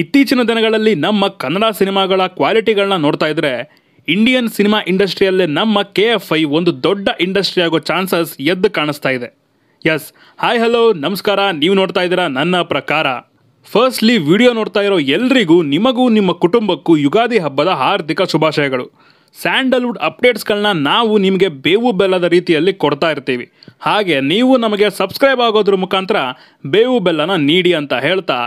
ಇತ್ತೀಚಿನ ದಿನಗಳಲ್ಲಿ ನಮ್ಮ ಕನ್ನಡ ಸಿನಿಮಾಗಳ ಕ್ವಾಲಿಟಿಗಳನ್ನ ನೋಡ್ತಾ ಇದ್ರೆ ಇಂಡಿಯನ್ ಸಿನಿಮಾ ಇಂಡಸ್ಟ್ರಿಯಲ್ಲೇ ನಮ್ಮ ಕೆ ಎಫ್ ಐ ಒಂದು ದೊಡ್ಡ ಇಂಡಸ್ಟ್ರಿ ಆಗೋ ಚಾನ್ಸಸ್ ಎದ್ದು ಕಾಣಿಸ್ತಾ ಇದೆ ಎಸ್ ಹಾಯ್ ಹಲೋ ನಮಸ್ಕಾರ ನೀವು ನೋಡ್ತಾ ಇದ್ದೀರಾ ನನ್ನ ಪ್ರಕಾರ ಫಸ್ಟ್ಲಿ ವಿಡಿಯೋ ನೋಡ್ತಾ ಇರೋ ಎಲ್ರಿಗೂ ನಿಮಗೂ ನಿಮ್ಮ ಕುಟುಂಬಕ್ಕೂ ಯುಗಾದಿ ಹಬ್ಬದ ಹಾರ್ದಿಕ ಶುಭಾಶಯಗಳು ಸ್ಯಾಂಡಲ್ವುಡ್ ಅಪ್ಡೇಟ್ಸ್ಗಳನ್ನ ನಾವು ನಿಮಗೆ ಬೇವು ಬೆಲ್ಲದ ರೀತಿಯಲ್ಲಿ ಕೊಡ್ತಾ ಇರ್ತೀವಿ ಹಾಗೆ ನೀವು ನಮಗೆ ಸಬ್ಸ್ಕ್ರೈಬ್ ಆಗೋದ್ರ ಮುಖಾಂತರ ಬೇವು ಬೆಲ್ಲನ ನೀಡಿ ಅಂತ ಹೇಳ್ತಾ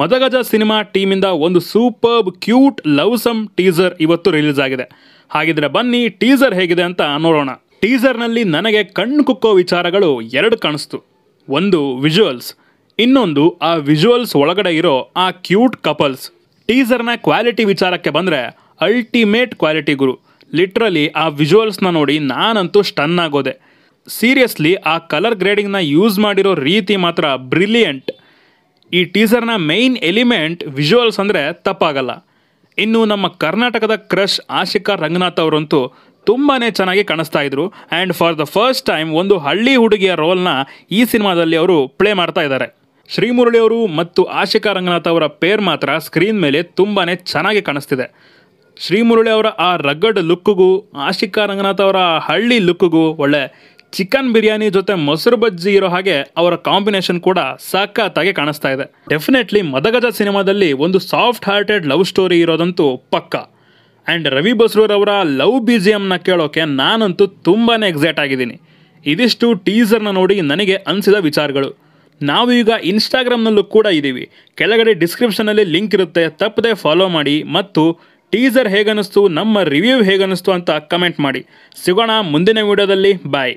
ಮದಗಜ ಸಿನಿಮಾ ಟೀಮಿಂದ ಒಂದು ಸೂಪರ್ಬ್ ಕ್ಯೂಟ್ ಲವ್ಸಮ್ ಟೀಸರ್ ಇವತ್ತು ರಿಲೀಸ್ ಆಗಿದೆ ಹಾಗಿದ್ರೆ ಬನ್ನಿ ಟೀಸರ್ ಹೇಗಿದೆ ಅಂತ ನೋಡೋಣ ಟೀಸರ್ನಲ್ಲಿ ನನಗೆ ಕಣ್ಣು ಕುಕ್ಕೋ ವಿಚಾರಗಳು ಎರಡು ಕಾಣಿಸ್ತು ಒಂದು ವಿಜುವಲ್ಸ್ ಇನ್ನೊಂದು ಆ ವಿಜುವಲ್ಸ್ ಒಳಗಡೆ ಇರೋ ಆ ಕ್ಯೂಟ್ ಕಪಲ್ಸ್ ಟೀಸರ್ನ ಕ್ವಾಲಿಟಿ ವಿಚಾರಕ್ಕೆ ಬಂದರೆ ಅಲ್ಟಿಮೇಟ್ ಕ್ವಾಲಿಟಿ ಗುರು ಲಿಟ್ರಲಿ ಆ ವಿಜುವಲ್ಸ್ನ ನೋಡಿ ನಾನಂತೂ ಸ್ಟನ್ ಆಗೋದೆ ಸೀರಿಯಸ್ಲಿ ಆ ಕಲರ್ ಗ್ರೇಡಿಂಗ್ನ ಯೂಸ್ ಮಾಡಿರೋ ರೀತಿ ಮಾತ್ರ ಬ್ರಿಲಿಯಂಟ್ ಈ ಟೀಸರ್ನ ಮೇಯ್ನ್ ಎಲಿಮೆಂಟ್ ವಿಜುವಲ್ಸ್ ಅಂದರೆ ತಪ್ಪಾಗಲ್ಲ ಇನ್ನು ನಮ್ಮ ಕರ್ನಾಟಕದ ಕ್ರಶ್ ಆಶಿಕಾ ರಂಗನಾಥ್ ಅವರಂತೂ ತುಂಬಾ ಚೆನ್ನಾಗಿ ಕಾಣಿಸ್ತಾ ಇದ್ರು and for the first time ಒಂದು ಹಳ್ಳಿ ಹುಡುಗಿಯ ರೋಲ್ನ ಈ ಸಿನಿಮಾದಲ್ಲಿ ಅವರು ಪ್ಲೇ ಮಾಡ್ತಾ ಇದ್ದಾರೆ ಶ್ರೀಮುರಳಿ ಅವರು ಮತ್ತು ಆಶಿಕಾ ರಂಗನಾಥ್ ಅವರ ಪೇರ್ ಮಾತ್ರ ಸ್ಕ್ರೀನ್ ಮೇಲೆ ತುಂಬಾ ಚೆನ್ನಾಗಿ ಕಾಣಿಸ್ತಿದೆ ಶ್ರೀಮುರಳಿ ಅವರ ಆ ರಗ್ಗಡ್ ಲುಕ್ಕಿಗೂ ಆಶಿಕಾ ರಂಗನಾಥ್ ಅವರ ಹಳ್ಳಿ ಲುಕ್ಕಿಗೂ ಒಳ್ಳೆ ಚಿಕನ್ ಬಿರಿಯಾನಿ ಜೊತೆ ಮೊಸರು ಬಜ್ಜಿ ಇರೋ ಹಾಗೆ ಅವರ ಕಾಂಬಿನೇಷನ್ ಕೂಡ ಸಖತ್ತಾಗಿ ಕಾಣಿಸ್ತಾ ಇದೆ ಡೆಫಿನೆಟ್ಲಿ ಮದಗಜ ಸಿನಿಮಾದಲ್ಲಿ ಒಂದು ಸಾಫ್ಟ್ ಹಾರ್ಟೆಡ್ ಲವ್ ಸ್ಟೋರಿ ಇರೋದಂತೂ ಪಕ್ಕ ಆ್ಯಂಡ್ ರವಿ ಬಸ್ರೂರವರ ಲವ್ ಬಿ ಕೇಳೋಕೆ ನಾನಂತೂ ತುಂಬಾ ಎಕ್ಸೈಟ್ ಆಗಿದ್ದೀನಿ ಇದಿಷ್ಟು ಟೀಸರ್ನ ನೋಡಿ ನನಗೆ ಅನಿಸಿದ ವಿಚಾರಗಳು ನಾವು ಈಗ ಇನ್ಸ್ಟಾಗ್ರಾಮ್ನಲ್ಲೂ ಕೂಡ ಇದ್ದೀವಿ ಕೆಳಗಡೆ ಡಿಸ್ಕ್ರಿಪ್ಷನಲ್ಲಿ ಲಿಂಕ್ ಇರುತ್ತೆ ತಪ್ಪದೆ ಫಾಲೋ ಮಾಡಿ ಮತ್ತು ಟೀಸರ್ ಹೇಗನ್ನಿಸ್ತು ನಮ್ಮ ರಿವ್ಯೂ ಹೇಗನ್ನಿಸ್ತು ಅಂತ ಕಮೆಂಟ್ ಮಾಡಿ ಸಿಗೋಣ ಮುಂದಿನ ವಿಡಿಯೋದಲ್ಲಿ ಬಾಯ್